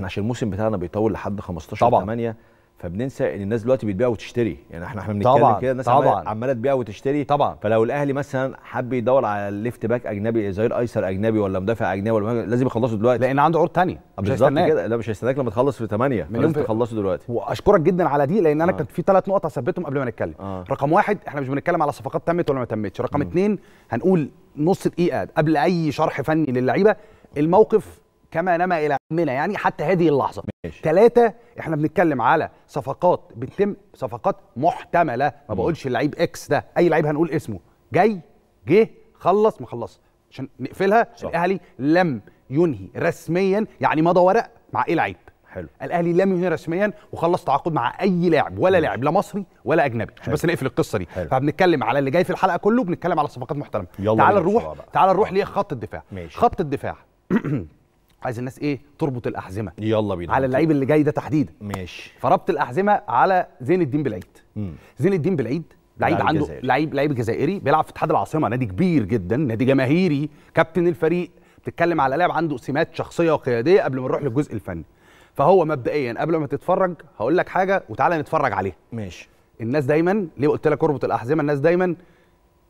احنا عشان الموسم بتاعنا بيطول لحد 15 طبعا 8 فبننسى ان الناس دلوقتي بتبيع وتشتري يعني احنا احنا بنتكلم كده الناس طبعا عماله تبيع وتشتري طبعا فلو الاهلي مثلا حب يدور على ليفت باك اجنبي ظهير ايسر اجنبي ولا مدافع اجنبي ولا مهاجم لازم يخلصه دلوقتي لان عنده عروض ثانيه مش هيستناك كده لا مش هيستناك لما تخلص في 8 لازم تخلصه دلوقتي واشكرك جدا على دي لان انا آه. كنت في ثلاث نقط هثبتهم قبل ما نتكلم آه. رقم واحد احنا مش بنتكلم على صفقات تمت ولا ما تمتش رقم اثنين هنقول نص دقيقه قبل اي شرح فني للعيبه الموقف كما نما الى منى يعني حتى هذه اللحظه ماشي. ثلاثة احنا بنتكلم على صفقات بتتم صفقات محتمله ما بقولش اللعيب اكس ده اي لعيب هنقول اسمه جاي جه خلص ما خلص عشان نقفلها صح. الاهلي لم ينهي رسميا يعني مضى ورق مع اي لعيب حلو الاهلي لم ينهي رسميا وخلص تعاقد مع اي لاعب ولا لاعب لا مصري ولا اجنبي عشان بس نقفل القصه دي حلو. فبنتكلم على اللي جاي في الحلقه كله بنتكلم على صفقات محترمه تعال نروح تعال نروح لخط الدفاع ماشي. خط الدفاع عايز الناس ايه تربط الاحزمه يلا بينا على اللعيب اللي جاي ده تحديدا ماشي فربط الاحزمه على زين الدين بالعيد زين الدين بالعيد لعيب عنده لعيب لعيب جزائري بيلعب في اتحاد العاصمه نادي كبير جدا نادي جماهيري كابتن الفريق بتتكلم على لاعب عنده سمات شخصيه وقياديه قبل ما نروح للجزء الفني فهو مبدئيا قبل ما تتفرج هقول لك حاجه وتعالى نتفرج عليها ماشي الناس دايما ليه قلت لك اربط الاحزمه الناس دايما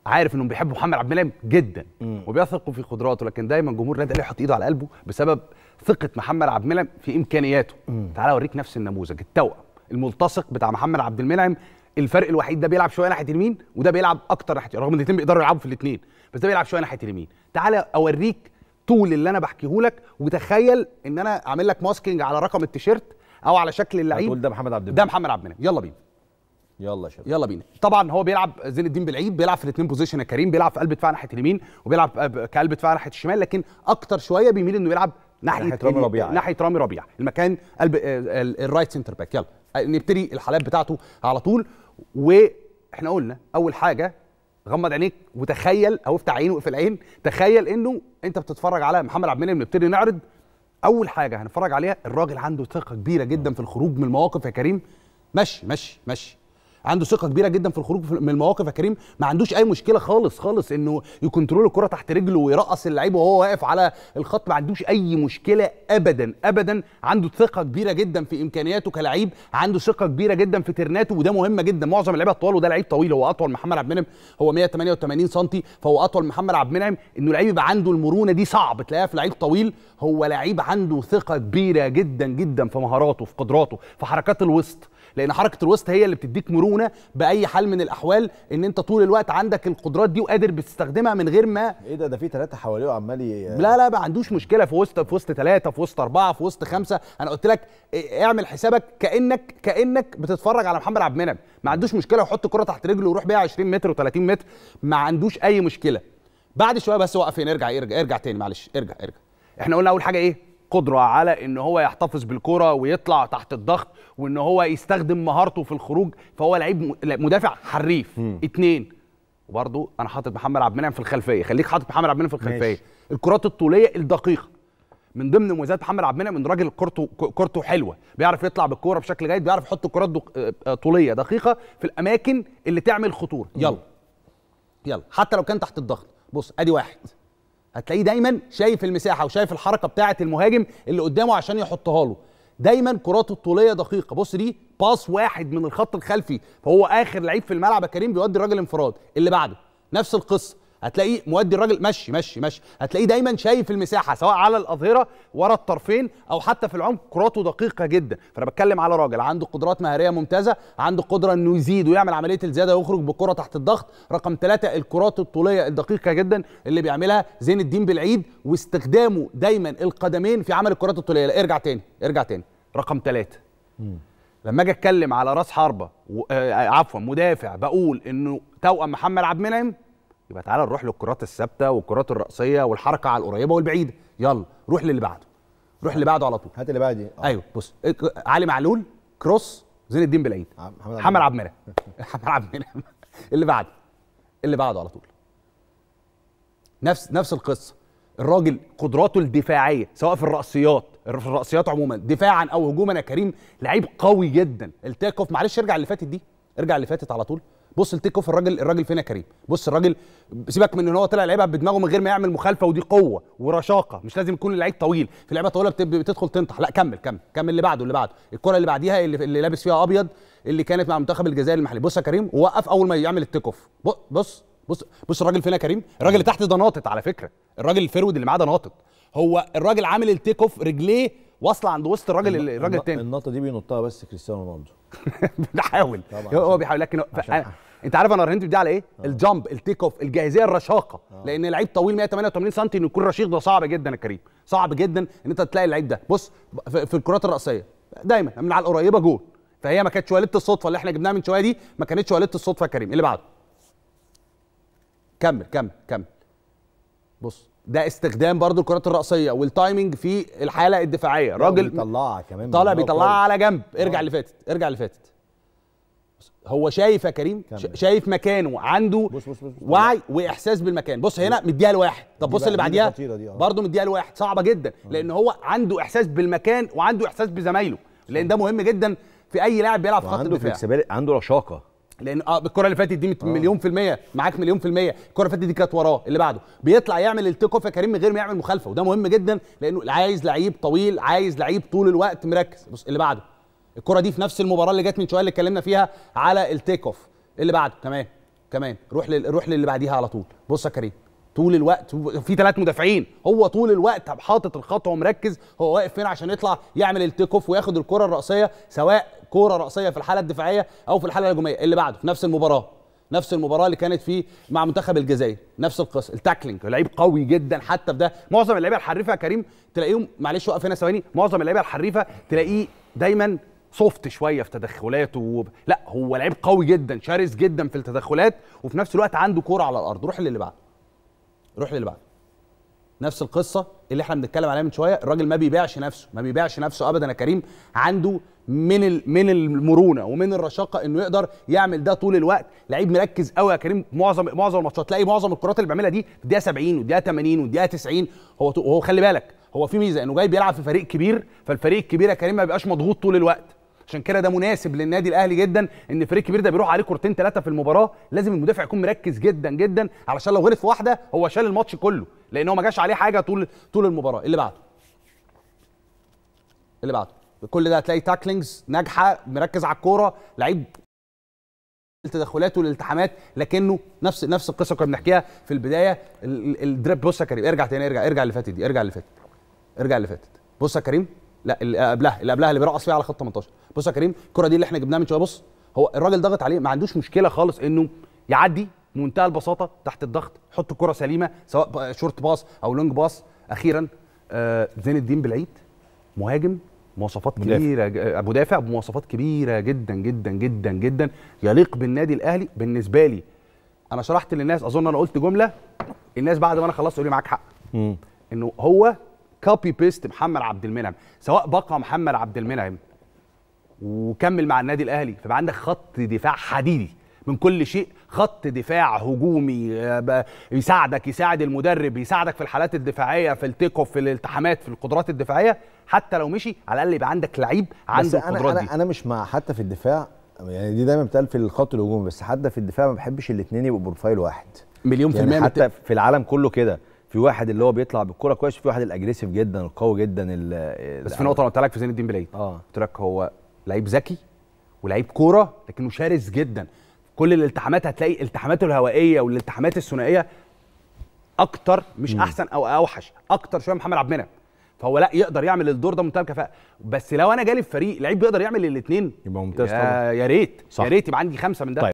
عارف انهم بيحبوا محمد عبد المنعم جدا وبيثقوا في قدراته لكن دايما جمهور النادي الاهلي يحط ايده على قلبه بسبب ثقه محمد عبد المنعم في امكانياته تعال اوريك نفس النموذج التوأم الملتصق بتاع محمد عبد المنعم الفرق الوحيد ده بيلعب شويه ناحيه اليمين وده بيلعب اكتر ناحيه رغم ان الاثنين بيقدروا يلعبوا في الاثنين بس ده بيلعب شويه ناحيه اليمين تعال اوريك طول اللي انا بحكيه لك وتخيل ان انا اعمل لك ماسكينج على رقم التيشيرت او على شكل اللعيب ده محمد عبد المنعم ده محمد عبد المنعم يلا بينا يلا شباب يلا بينا طبعا هو بيلعب زين الدين بالعيد بيلعب في الاثنين بوزيشن يا كريم بيلعب في قلب دفاع ناحيه اليمين وبيلعب آه، كقلب دفاع ناحيه الشمال لكن اكتر شويه بيميل انه يلعب ناحيه ناحيه رامي ربيعه يعني. ناحيه رامي ربيعه المكان قلب الرايت سنتر باك يلا آه، نبتدي الحالات بتاعته على طول واحنا قلنا اول حاجه غمض عينيك وتخيل او افتح عينه واقفل عين تخيل انه انت بتتفرج على محمد عبد المنعم نبتدي نعرض اول حاجه هنتفرج عليها الراجل عنده ثقه كبيره جدا في الخروج من المواقف يا كريم ماشي ماشي ماشي عنده ثقه كبيره جدا في الخروج من المواقف يا كريم ما عندوش اي مشكله خالص خالص انه يكنترول الكره تحت رجله ويرقص اللعيب وهو واقف على الخط ما عندوش اي مشكله ابدا ابدا عنده ثقه كبيره جدا في امكانياته كلعيب عنده ثقه كبيره جدا في ترناته وده مهم جدا معظم اللعيبه الطوال وده لعيب طويل هو اطول محمد عبد المنعم هو 188 سم فهو اطول محمد عبد المنعم انه لعيب يبقى عنده المرونه دي صعب تلاقيها في لعيب طويل هو لعيب عنده ثقه كبيره جدا جدا في مهاراته في قدراته في حركات الوسط لان حركه الوسط هي اللي بتديك مرونه باي حال من الاحوال ان انت طول الوقت عندك القدرات دي وقادر بتستخدمها من غير ما ايه ده ده في ثلاثه حواليه عمال لا لا ما عندوش مشكله في وسط في وسط ثلاثه في وسط اربعه في وسط خمسه انا قلت لك اعمل حسابك كانك كانك بتتفرج على محمد عبد المنعم ما عندوش مشكله ويحط الكره تحت رجله ويروح بيها 20 متر و30 متر ما عندوش اي مشكله بعد شويه بس وقف نرجع ارجع ارجع تاني معلش ارجع ارجع احنا قلنا اول حاجه ايه قدره على ان هو يحتفظ بالكره ويطلع تحت الضغط وان هو يستخدم مهارته في الخروج فهو لعيب مدافع حريف م. اتنين وبرضه انا حاطط محمد عبد المنعم في الخلفيه خليك حاطط محمد عبد المنعم في الخلفيه ماشي. الكرات الطوليه الدقيقه من ضمن مميزات محمد عبد المنعم ان راجل كورته كورته حلوه بيعرف يطلع بالكوره بشكل جيد بيعرف يحط الكرات آه، آه، طوليه دقيقه في الاماكن اللي تعمل خطوره يلا يلا حتى لو كان تحت الضغط بص ادي واحد هتلاقيه دايما شايف المساحه وشايف الحركه بتاعه المهاجم اللي قدامه عشان يحطها له دايما كراته الطوليه دقيقه بص دي باص واحد من الخط الخلفي فهو اخر لعيب في الملعب كريم بيودي الراجل انفراد اللي بعده نفس القصه هتلاقيه مودي الراجل ماشي ماشي ماشي هتلاقيه دايما شايف المساحه سواء على الاظهره ورا الطرفين او حتى في العمق كراته دقيقه جدا فانا بتكلم على راجل عنده قدرات مهاريه ممتازه عنده قدره انه يزيد ويعمل عمليه الزياده ويخرج بالكره تحت الضغط رقم ثلاثة الكرات الطوليه الدقيقه جدا اللي بيعملها زين الدين بالعيد واستخدامه دايما القدمين في عمل الكرات الطوليه لا ارجع تاني ارجع تاني رقم ثلاثة لما اجي اتكلم على راس حربه و... آه عفوا مدافع بقول انه توأم محمد عبد المنعم يبقى تعالى نروح للكرات الثابته والكرات الراسيه والحركه على القريبه والبعيده يلا روح للي بعده روح اللي بعده على طول هات اللي بعدي آه. ايوه بص إيه، علي معلول كروس زين الدين بالعيد محمد عبد المنعم محمد عبد المنعم اللي بعده اللي بعده على طول نفس نفس القصه الراجل قدراته الدفاعيه سواء في الراسيات في الراسيات عموما دفاعا او هجوما يا كريم لعيب قوي جدا التاك اوف معلش ارجع اللي فاتت دي ارجع اللي فاتت على طول بص التيك اوف الراجل الراجل فين يا كريم بص الراجل سيبك من ان هو طلع لعيبه بدماغه من غير ما يعمل مخالفه ودي قوه ورشاقه مش لازم يكون اللعيب طويل في لعيبه طويله بتدخل تنطح لا كمل كمل كمل اللي بعده اللي بعده الكره اللي بعديها اللي, اللي لابس فيها ابيض اللي كانت مع منتخب الجزائر المحلي بص يا كريم ووقف اول ما يعمل التيك اوف بص بص بص الراجل فين يا كريم الراجل اللي تحت ده ناطط على فكره الراجل الفرود اللي معاه ده ناطط هو الراجل عامل التيك اوف رجليه واصله عند وسط الراجل الراجل الثاني النقطه دي بينطها بس كريستيانو رونالدو بنحاول هو بيحاول لكن عشان... انت عارف انا رهنت دي على ايه؟ الجامب التيك اوف الجاهزيه الرشاقه أوه. لان لعيب طويل 188 سم انه يكون رشيق ده صعب جدا يا كريم صعب جدا ان انت تلاقي اللعيب ده بص في الكرات الراسيه دايما من على القريبه جول فهي ما كانتش ولاده الصدفه اللي احنا جبناها من شويه دي ما كانتش ولاده الصدفه يا كريم اللي بعده كمل كمل كمل بص ده استخدام برضو الكرات الرأسية والتايمنج في الحالة الدفاعية راجل بيطلعها كمان طالع بيطلعها على جنب ارجع آه. اللي فاتت ارجع اللي فاتت هو شايف يا كريم كمل. شايف مكانه عنده بص بص بص بص وعي واحساس بالمكان بص هنا مديها لواحد طب بص اللي بعديها آه. برضه مديها لواحد صعبه جدا آه. لان هو عنده احساس بالمكان وعنده احساس بزمايله لان ده مهم جدا في اي لاعب بيلعب في خط الدفاع عنده رشاقه لان اه الكره اللي فاتت دي آه. مليون في الميه معاك مليون في الميه الكره اللي فاتت دي كانت وراه اللي بعده بيطلع يعمل التيك اوف يا كريم من غير ما يعمل مخالفه وده مهم جدا لانه عايز لعيب طويل عايز لعيب طول الوقت مركز بص اللي بعده الكره دي في نفس المباراه اللي جت من شويه اللي اتكلمنا فيها على التيك اوف اللي بعده كمان كمان روح لل... روح للي بعديها على طول بص يا كريم طول الوقت في ثلاث مدافعين هو طول الوقت حاطط الخطوه ومركز هو واقف فين عشان يطلع يعمل التيك اوف وياخد الكره الراسيه سواء كوره راسيه في الحاله الدفاعيه او في الحاله الهجوميه اللي بعده في نفس المباراه نفس المباراه اللي كانت فيه مع منتخب الجزائر نفس القصه التاكلينج لعيب قوي جدا حتى في ده معظم اللعيبه الحريفه يا كريم تلاقيهم معلش وقف هنا ثواني معظم اللعيبه الحريفه تلاقيه دايما سوفت شويه في تدخلاته و... لا هو لعيب قوي جدا شرس جدا في التدخلات وفي نفس الوقت عنده كوره على الارض روح للي بعده روح للي بعده نفس القصه اللي احنا بنتكلم عليها من شويه الراجل ما بيبيعش نفسه ما بيبيعش نفسه ابدا يا كريم عنده من من المرونه ومن الرشاقه انه يقدر يعمل ده طول الوقت لعيب مركز قوي يا كريم معظم معظم الماتشات تلاقي معظم الكرات اللي بيعملها دي في الدقيقه 70 والدقيقه 80 والدقيقه 90 هو هو خلي بالك هو في ميزه انه جاي بيلعب في فريق كبير فالفريق الكبير يا كريم ما بيبقاش مضغوط طول الوقت عشان كده ده مناسب للنادي الاهلي جدا ان فريق كبير ده بيروح عليه كورتين ثلاثه في المباراه لازم المدافع يكون مركز جدا جدا علشان لو غلط في واحده هو شال الماتش كله لان هو ما جاش عليه حاجه طول طول المباراه اللي بعده اللي بعده كل ده هتلاقي تاكلينجز ناجحه مركز على الكوره لعيب تدخلاته والالتحامات لكنه نفس نفس القصه كنا بنحكيها في البدايه الدريب بص يا كريم ارجع تاني ارجع ارجع اللي فاتت دي ارجع اللي فاتت ارجع اللي فاتت بص يا كريم لا اللي قبلها اللي قبلها اللي بيرقص فيها على خط 18 بص يا كريم الكره دي اللي احنا جبناها من شويه بص هو الراجل ضغط عليه ما عندوش مشكله خالص انه يعدي بمنتهى البساطه تحت الضغط حط الكره سليمه سواء شورت باص او لونج باص اخيرا آه، زين الدين بالعيد مهاجم مواصفات مدافع. كبيره مدافع آه، بمواصفات كبيره جدا جدا جدا جدا يليق بالنادي الاهلي بالنسبه لي انا شرحت للناس اظن انا قلت جمله الناس بعد ما انا خلصت تقول لي معاك حق م. انه هو كوبي بيست محمد عبد المنعم سواء بقى محمد عبد المنعم وكمل مع النادي الاهلي فبقى عندك خط دفاع حديدي من كل شيء خط دفاع هجومي آه، يساعدك يساعد المدرب يساعدك في الحالات الدفاعيه في التيك اوف في الالتحامات في القدرات الدفاعيه حتى لو مشي على الاقل يبقى عندك لعيب عنده القدرات أنا دي انا مش مع حتى في الدفاع يعني دي دايما بتقال في الخط الهجومي بس حتى في الدفاع ما بحبش الاثنين يبقوا بروفايل واحد مليون في يعني المية حتى في العالم كله كده في واحد اللي هو بيطلع بالكوره كويس في واحد الاجريسيف جدا القوي جدا الـ بس في نقطه انا قلت لك في زين الدين بلاي اه قلت لك هو لعيب ذكي ولعيب كوره لكنه شرس جدا كل الالتحامات هتلاقي التحاماته الهوائيه والالتحامات الثنائيه اكتر مش م. احسن او اوحش اكتر شويه محمد عبد المنعم فهو لا يقدر يعمل الدور ده منتهى الكفاءه بس لو انا جالي في فريق لعيب بيقدر يعمل الاثنين يبقى ممتاز طبعا يا ريت يا ريت يبقى عندي خمسه من ده طيب.